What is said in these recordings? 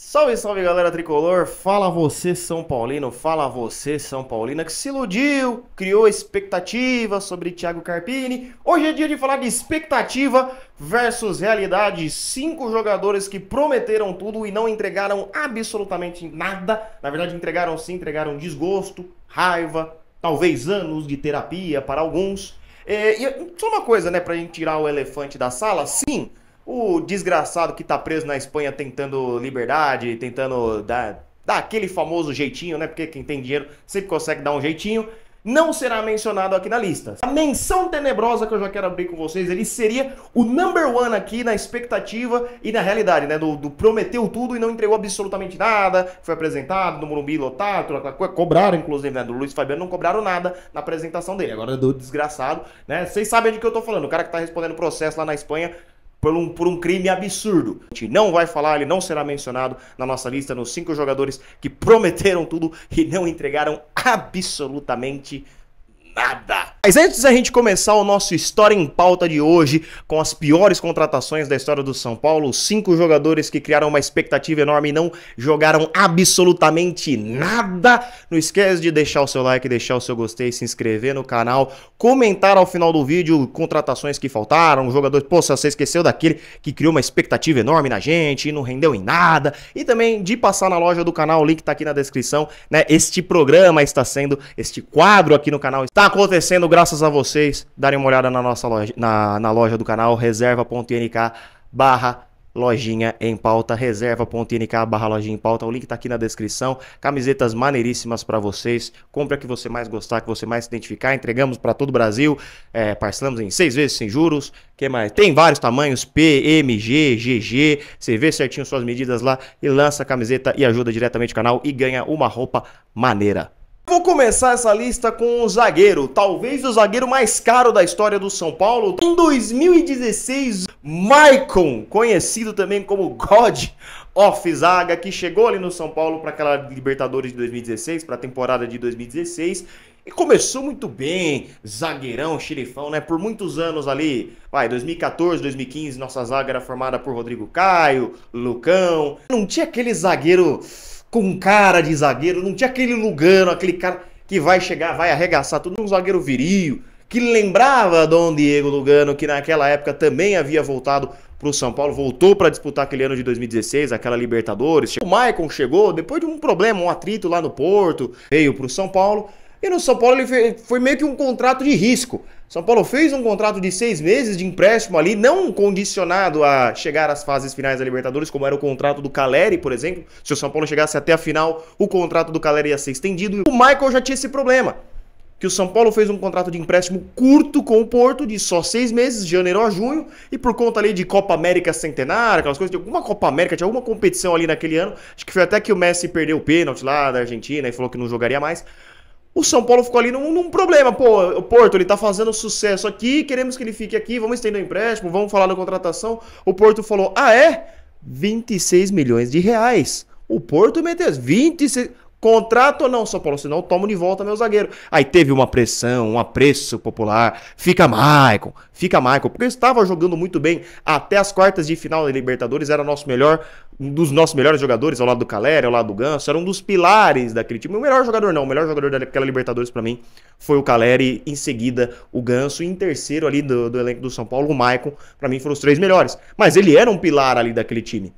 Salve, salve galera tricolor! Fala você, São Paulino! Fala você, São Paulina, que se iludiu, criou expectativa sobre Thiago Carpini. Hoje é dia de falar de expectativa versus realidade. Cinco jogadores que prometeram tudo e não entregaram absolutamente nada. Na verdade, entregaram sim, entregaram desgosto, raiva, talvez anos de terapia para alguns. É, e só uma coisa, né, pra gente tirar o elefante da sala, sim o desgraçado que tá preso na Espanha tentando liberdade, tentando dar, dar aquele famoso jeitinho, né? Porque quem tem dinheiro sempre consegue dar um jeitinho não será mencionado aqui na lista. A menção tenebrosa que eu já quero abrir com vocês, ele seria o number one aqui na expectativa e na realidade, né? Do, do prometeu tudo e não entregou absolutamente nada, foi apresentado no Morumbi lotado, cobraram inclusive, né? Do Luiz Fabiano não cobraram nada na apresentação dele. Agora é do desgraçado, né? Vocês sabem de que eu tô falando, o cara que tá respondendo processo lá na Espanha por um, por um crime absurdo. A gente não vai falar, ele não será mencionado na nossa lista nos cinco jogadores que prometeram tudo e não entregaram absolutamente nada. Mas antes da gente começar o nosso História em Pauta de hoje, com as piores contratações da história do São Paulo, cinco jogadores que criaram uma expectativa enorme e não jogaram absolutamente nada, não esquece de deixar o seu like, deixar o seu gostei, se inscrever no canal, comentar ao final do vídeo contratações que faltaram, jogadores, pô, você esqueceu daquele que criou uma expectativa enorme na gente e não rendeu em nada, e também de passar na loja do canal, o link tá aqui na descrição, né? Este programa está sendo, este quadro aqui no canal está acontecendo Recomendo, graças a vocês, darem uma olhada na nossa loja, na, na loja do canal, reserva.nk barra lojinha em pauta, reserva.nk barra lojinha em pauta, o link tá aqui na descrição, camisetas maneiríssimas para vocês, compra que você mais gostar, que você mais se identificar, entregamos para todo o Brasil, é, parcelamos em seis vezes sem juros, que mais? Tem vários tamanhos, P, M, G, GG, você vê certinho suas medidas lá e lança a camiseta e ajuda diretamente o canal e ganha uma roupa maneira vou começar essa lista com o zagueiro, talvez o zagueiro mais caro da história do São Paulo. Em 2016, Maicon, conhecido também como God of zaga, que chegou ali no São Paulo para aquela Libertadores de 2016, para a temporada de 2016. E começou muito bem, zagueirão, xerifão, né? Por muitos anos ali, vai, 2014, 2015, nossa zaga era formada por Rodrigo Caio, Lucão. Não tinha aquele zagueiro com cara de zagueiro, não tinha aquele Lugano, aquele cara que vai chegar, vai arregaçar tudo, um zagueiro viril, que lembrava Dom Diego Lugano, que naquela época também havia voltado para o São Paulo, voltou para disputar aquele ano de 2016, aquela Libertadores. O Maicon chegou, depois de um problema, um atrito lá no Porto, veio para o São Paulo. E no São Paulo ele foi, meio que um contrato de risco. São Paulo fez um contrato de seis meses de empréstimo ali, não condicionado a chegar às fases finais da Libertadores, como era o contrato do Caleri, por exemplo. Se o São Paulo chegasse até a final, o contrato do Caleri ia ser estendido. O Michael já tinha esse problema. Que o São Paulo fez um contrato de empréstimo curto com o Porto, de só seis meses, de janeiro a junho, e por conta ali de Copa América Centenária, aquelas coisas, de alguma Copa América, tinha alguma competição ali naquele ano. Acho que foi até que o Messi perdeu o pênalti lá da Argentina e falou que não jogaria mais o São Paulo ficou ali num, num, problema. Pô, o Porto, ele tá fazendo sucesso aqui, queremos que ele fique aqui, vamos estender o empréstimo, vamos falar da contratação. O Porto falou: ah, é? 26 milhões de reais. O Porto meteu 26. Contrato ou não, São Paulo? Senão eu tomo de volta meu zagueiro. Aí teve uma pressão, um apreço popular. Fica Michael, fica Michael, Porque estava jogando muito bem até as quartas de final da Libertadores. Era nosso melhor, um dos nossos melhores jogadores, ao lado do Caleri, ao lado do Ganso. Era um dos pilares daquele time. O melhor jogador não, o melhor jogador daquela Libertadores para mim foi o Caleri. Em seguida, o Ganso. E em terceiro ali do, do elenco do São Paulo, o Michael Para mim foram os três melhores. Mas ele era um pilar ali daquele time.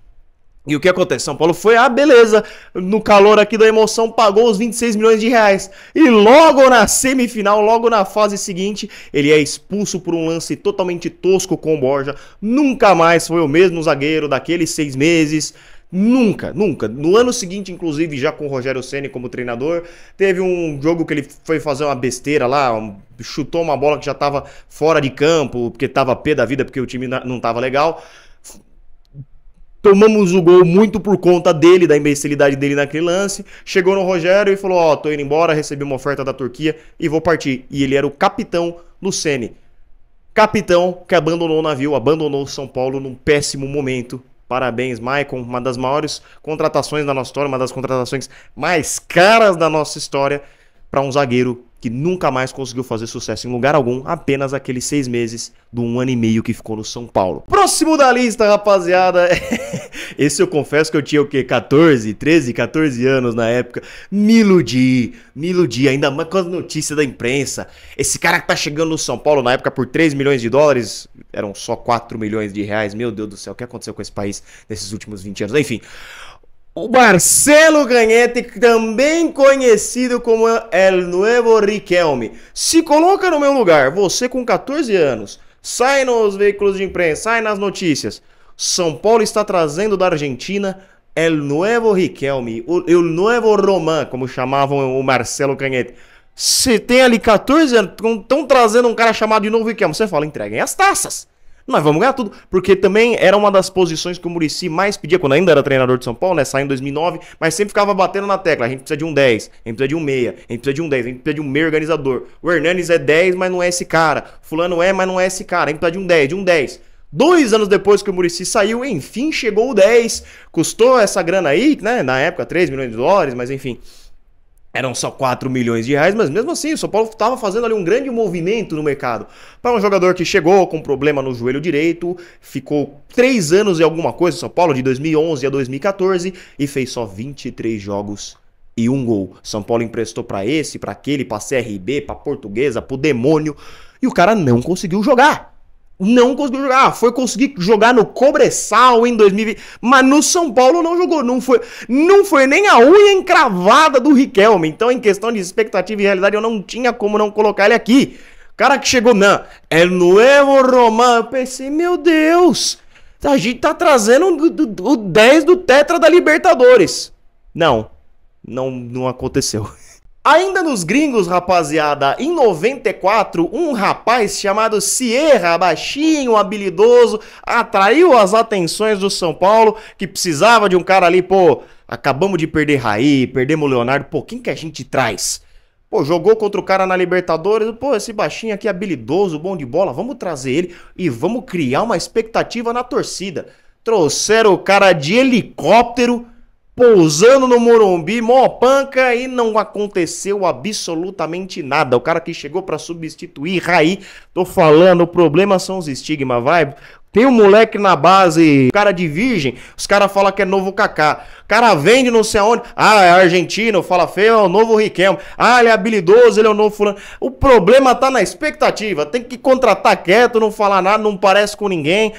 E o que acontece? São Paulo foi, ah, beleza, no calor aqui da emoção, pagou os 26 milhões de reais. E logo na semifinal, logo na fase seguinte, ele é expulso por um lance totalmente tosco com o Borja. Nunca mais foi o mesmo zagueiro daqueles seis meses. Nunca, nunca. No ano seguinte, inclusive, já com o Rogério Ceni como treinador, teve um jogo que ele foi fazer uma besteira lá, um, chutou uma bola que já estava fora de campo, porque estava pé da vida, porque o time não estava legal. Tomamos o gol muito por conta dele, da imbecilidade dele naquele lance. Chegou no Rogério e falou: Ó, oh, tô indo embora, recebi uma oferta da Turquia e vou partir. E ele era o capitão Lucene. Capitão que abandonou o navio, abandonou São Paulo num péssimo momento. Parabéns, Maicon. Uma das maiores contratações da nossa história, uma das contratações mais caras da nossa história para um zagueiro que nunca mais conseguiu fazer sucesso em lugar algum, apenas aqueles seis meses do um ano e meio que ficou no São Paulo. Próximo da lista, rapaziada. Esse eu confesso que eu tinha o quê? 14, 13, 14 anos na época. Me iludi, me iludi, ainda mais com as notícias da imprensa. Esse cara que tá chegando no São Paulo na época por 3 milhões de dólares, eram só 4 milhões de reais. Meu Deus do céu, o que aconteceu com esse país nesses últimos 20 anos? Enfim. O Marcelo Ganhetti, também conhecido como El Nuevo Riquelme, se coloca no meu lugar. Você com 14 anos, sai nos veículos de imprensa, sai nas notícias. São Paulo está trazendo da Argentina El Nuevo Riquelme, o El Nuevo Román, como chamavam o Marcelo Canhete. Você tem ali 14 anos, estão trazendo um cara chamado de Novo Riquelme. Você fala, entreguem as taças nós vamos ganhar tudo. Porque também era uma das posições que o Murici mais pedia, quando ainda era treinador de São Paulo, né? Saiu em 2009, mas sempre ficava batendo na tecla. A gente precisa de um 10, a gente precisa de um meia, a gente precisa de um 10, a gente precisa de um meio organizador. O Hernanes é 10, mas não é esse cara. Fulano é, mas não é esse cara. A gente precisa de um 10, de um 10. Dois anos depois que o Murici saiu, enfim, chegou o 10. Custou essa grana aí, né? Na época, 3 milhões de dólares, mas enfim. Eram só 4 milhões de reais, mas mesmo assim o São Paulo estava fazendo ali um grande movimento no mercado. Para um jogador que chegou com problema no joelho direito, ficou 3 anos e alguma coisa no São Paulo, de 2011 a 2014, e fez só 23 jogos e um gol. São Paulo emprestou para esse, para aquele, para CRB, para Portuguesa, para o Demônio, e o cara não conseguiu jogar não conseguiu jogar. Ah, foi conseguir jogar no Cobressal em 2020, mas no São Paulo não jogou, não foi, não foi nem a unha encravada do Riquelme. Então, em questão de expectativa e realidade, eu não tinha como não colocar ele aqui. O cara que chegou, não, é novo Román. Eu pensei, meu Deus, a gente tá trazendo o, o 10 do Tetra da Libertadores. Não, não, não aconteceu. Ainda nos gringos, rapaziada, em 94, um rapaz chamado Sierra, baixinho, habilidoso, atraiu as atenções do São Paulo, que precisava de um cara ali, pô, acabamos de perder Raí, perdemos o Leonardo, pô, quem que a gente traz? Pô, jogou contra o cara na Libertadores, pô, esse baixinho aqui é habilidoso, bom de bola, vamos trazer ele e vamos criar uma expectativa na torcida. Trouxeram o cara de helicóptero, pousando no Morumbi, mó panca e não aconteceu absolutamente nada. O cara que chegou para substituir Raí, tô falando, o problema são os estigma, vai. Tem um moleque na base, cara de virgem, os caras falam que é novo Kaká. cara vende não sei aonde. Ah, é argentino, fala feio, é o novo Riquelme. Ah, ele é habilidoso, ele é o novo fulano. O problema tá na expectativa. Tem que contratar quieto, não falar nada, não parece com ninguém.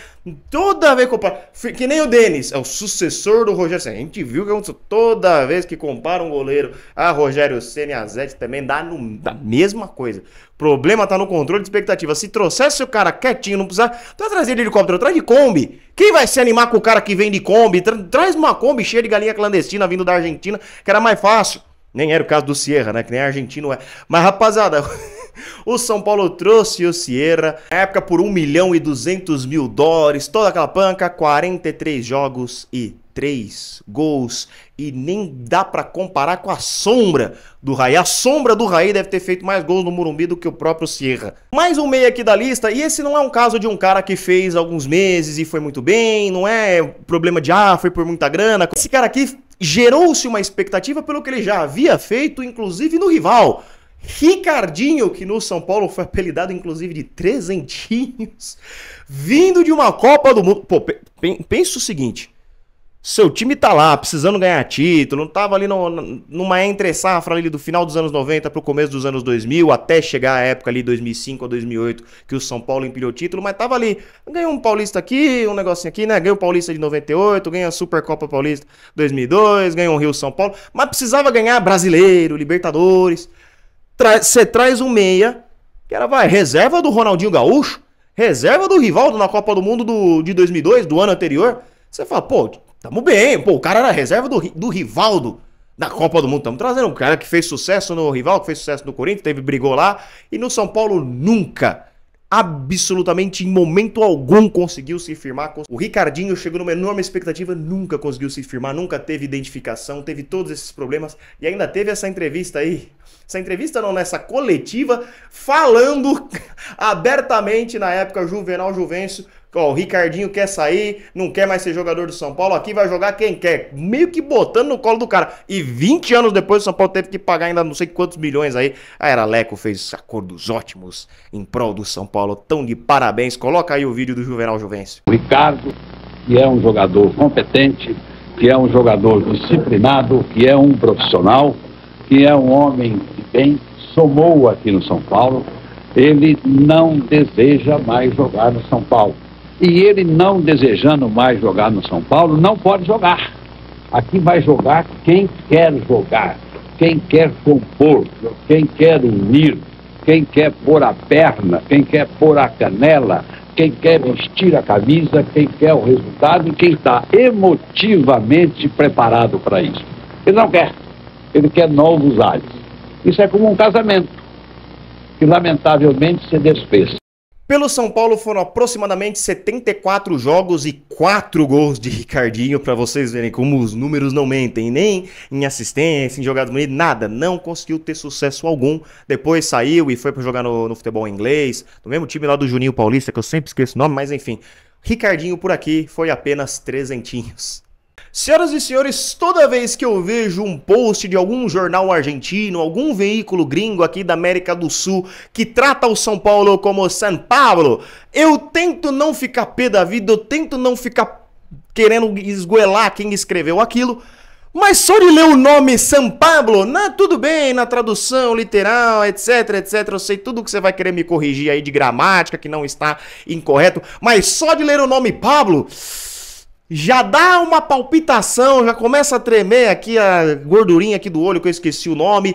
Toda vez que compara. Que nem o Denis, é o sucessor do Rogério Senna. A gente viu que aconteceu toda vez que compara um goleiro a Rogério Senna e a Zete também dá, no, dá a mesma coisa problema tá no controle de expectativa. Se trouxesse o cara quietinho, não precisar. Tá trazer de helicóptero, traz de Kombi. Quem vai se animar com o cara que vem de Kombi? Tra traz uma Kombi cheia de galinha clandestina vindo da Argentina, que era mais fácil. Nem era o caso do Sierra, né? Que nem argentino é. Mas, rapaziada, o São Paulo trouxe o Sierra. Na época, por 1 milhão e 200 mil dólares. Toda aquela panca, 43 jogos e três gols e nem dá para comparar com a sombra do Raí. A sombra do Raí deve ter feito mais gols no Murumbi do que o próprio Sierra. Mais um meio aqui da lista, e esse não é um caso de um cara que fez alguns meses e foi muito bem, não é problema de ah, foi por muita grana. Esse cara aqui gerou-se uma expectativa pelo que ele já havia feito, inclusive no rival. Ricardinho, que no São Paulo foi apelidado inclusive de trezentinhos, vindo de uma Copa do Mundo. Pô, pensa o seguinte, seu time tá lá, precisando ganhar título, tava ali no, numa entre-safra ali do final dos anos 90 pro começo dos anos 2000, até chegar a época ali 2005 a 2008 que o São Paulo empilhou título, mas tava ali, ganhou um Paulista aqui, um negocinho aqui, né? Ganhou o Paulista de 98, ganhou a Supercopa Paulista 2002, ganhou o Rio-São Paulo, mas precisava ganhar Brasileiro, Libertadores. Você tra traz um meia, que era, vai, reserva do Ronaldinho Gaúcho, reserva do Rivaldo na Copa do Mundo do, de 2002, do ano anterior, você fala, pô, Tamo bem, pô, o cara era reserva do, do Rivaldo da Copa do Mundo. Tamo trazendo um cara que fez sucesso no rival, que fez sucesso no Corinthians, teve brigou lá e no São Paulo nunca, absolutamente em momento algum conseguiu se firmar. O Ricardinho chegou numa enorme expectativa, nunca conseguiu se firmar, nunca teve identificação, teve todos esses problemas e ainda teve essa entrevista aí. Essa entrevista não, nessa coletiva, falando abertamente na época Juvenal Juvencio Ó, o Ricardinho quer sair, não quer mais ser jogador do São Paulo, aqui vai jogar quem quer. Meio que botando no colo do cara. E 20 anos depois o São Paulo teve que pagar ainda não sei quantos milhões aí. A Era Leco fez acordos ótimos em prol do São Paulo. Tão de parabéns. Coloca aí o vídeo do Juvenal Juvencio. Ricardo, que é um jogador competente, que é um jogador disciplinado, que é um profissional, que é um homem de bem, somou aqui no São Paulo. Ele não deseja mais jogar no São Paulo. E ele, não desejando mais jogar no São Paulo, não pode jogar. Aqui vai jogar quem quer jogar, quem quer compor, quem quer unir, quem quer pôr a perna, quem quer pôr a canela, quem quer vestir a camisa, quem quer o resultado e quem está emotivamente preparado para isso. Ele não quer, ele quer novos ares. Isso é como um casamento, que lamentavelmente se desfez. Pelo São Paulo foram aproximadamente 74 jogos e 4 gols de Ricardinho, para vocês verem como os números não mentem, nem em assistência, em jogadas bonitas, nada. Não conseguiu ter sucesso algum. Depois saiu e foi para jogar no, no futebol inglês, no mesmo time lá do Juninho Paulista, que eu sempre esqueço o nome, mas enfim. Ricardinho por aqui foi apenas trezentinhos. Senhoras e senhores, toda vez que eu vejo um post de algum jornal argentino, algum veículo gringo aqui da América do Sul que trata o São Paulo como São Paulo, eu tento não ficar pé da vida, eu tento não ficar querendo esguelar quem escreveu aquilo, mas só de ler o nome São Pablo, tudo bem, na tradução literal, etc, etc, eu sei tudo que você vai querer me corrigir aí de gramática que não está incorreto, mas só de ler o nome Pablo já dá uma palpitação, já começa a tremer aqui a gordurinha aqui do olho, que eu esqueci o nome,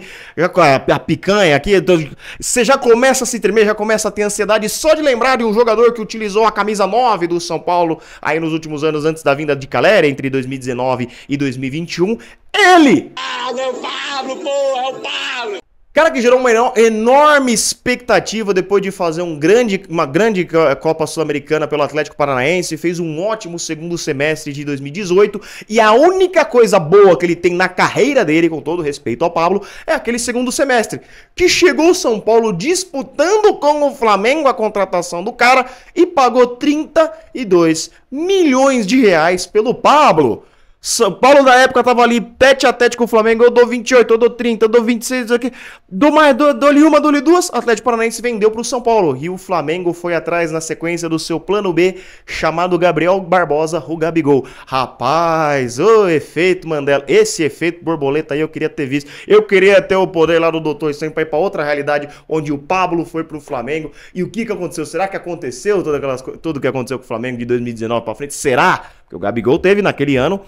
a, picanha aqui, então, você já começa a se tremer, já começa a ter ansiedade só de lembrar de um jogador que utilizou a camisa 9 do São Paulo aí nos últimos anos antes da vinda de Caleri, entre 2019 e 2021. Ele! Ah, é o Pablo, pô, é o Pablo! Cara que gerou uma enorme expectativa depois de fazer um grande, uma grande Copa Sul-Americana pelo Atlético Paranaense, fez um ótimo segundo semestre de 2018 e a única coisa boa que ele tem na carreira dele, com todo respeito ao Pablo, é aquele segundo semestre, que chegou o São Paulo disputando com o Flamengo a contratação do cara e pagou 32 milhões de reais pelo Pablo. São Paulo da época tava ali pet Atlético tete Flamengo, eu dou 28, eu dou 30, eu dou 26, aqui. Dou mais, dou, dou-lhe uma, dou-lhe duas. Atlético Paranaense vendeu pro São Paulo. E o Flamengo foi atrás na sequência do seu plano B, chamado Gabriel Barbosa, o Gabigol. Rapaz, o efeito Mandela, esse efeito borboleta aí eu queria ter visto. Eu queria ter o poder lá do Doutor Estranho pra ir pra outra realidade, onde o Pablo foi pro Flamengo. E o que que aconteceu? Será que aconteceu todas aquelas, tudo que aconteceu com o Flamengo de 2019 pra frente? Será? Porque o Gabigol teve naquele ano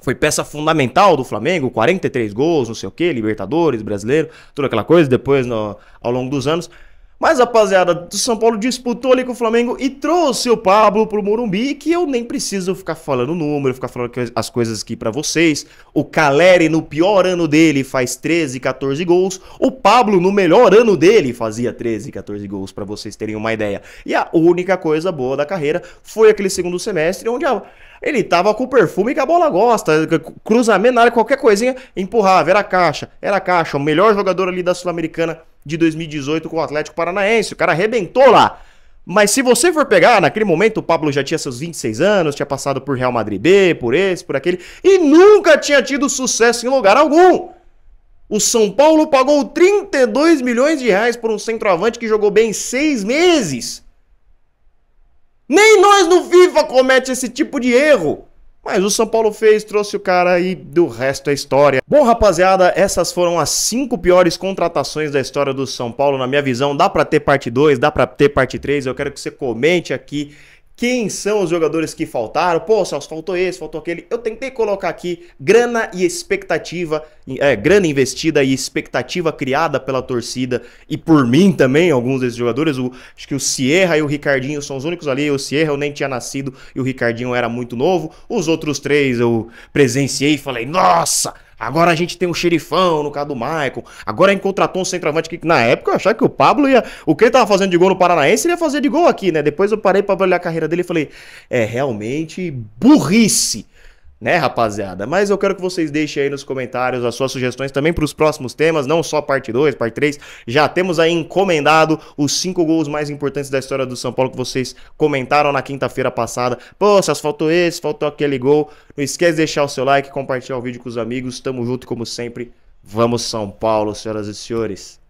foi peça fundamental do Flamengo, 43 gols, não sei o quê, Libertadores, Brasileiro, toda aquela coisa, depois no, ao longo dos anos. Mas a rapaziada do São Paulo disputou ali com o Flamengo e trouxe o Pablo pro Morumbi, que eu nem preciso ficar falando o número, ficar falando as coisas aqui para vocês. O Caleri, no pior ano dele, faz 13, 14 gols. O Pablo, no melhor ano dele, fazia 13, 14 gols, para vocês terem uma ideia. E a única coisa boa da carreira foi aquele segundo semestre, onde a, ele tava com o perfume que a bola gosta. Cruzamento na área, qualquer coisinha, empurrava. Era a caixa, era a caixa. O melhor jogador ali da Sul-Americana de 2018 com o Atlético Paranaense. O cara arrebentou lá. Mas se você for pegar, naquele momento o Pablo já tinha seus 26 anos, tinha passado por Real Madrid B, por esse, por aquele, e nunca tinha tido sucesso em lugar algum. O São Paulo pagou 32 milhões de reais por um centroavante que jogou bem seis meses. Nem nós no FIFA comete esse tipo de erro. Mas o São Paulo fez, trouxe o cara e do resto é história. Bom, rapaziada, essas foram as cinco piores contratações da história do São Paulo, na minha visão. Dá para ter parte 2, dá para ter parte 3. Eu quero que você comente aqui quem são os jogadores que faltaram. Pô, Celso, faltou esse, faltou aquele. Eu tentei colocar aqui grana e expectativa, é, grana investida e expectativa criada pela torcida e por mim também, alguns desses jogadores. O, acho que o Sierra e o Ricardinho são os únicos ali. O Sierra eu nem tinha nascido e o Ricardinho era muito novo. Os outros três eu presenciei e falei, nossa! Agora a gente tem um xerifão no caso do Maicon. Agora a contratou um centroavante que na época eu achava que o Pablo ia. O que ele tava fazendo de gol no Paranaense, ele ia fazer de gol aqui, né? Depois eu parei pra olhar a carreira dele e falei: é realmente burrice né, rapaziada? Mas eu quero que vocês deixem aí nos comentários as suas sugestões também para os próximos temas, não só parte 2, parte 3. Já temos aí encomendado os cinco gols mais importantes da história do São Paulo que vocês comentaram na quinta-feira passada. Pô, se faltou esse, faltou aquele gol. Não esquece de deixar o seu like, compartilhar o vídeo com os amigos. Tamo junto como sempre. Vamos São Paulo, senhoras e senhores.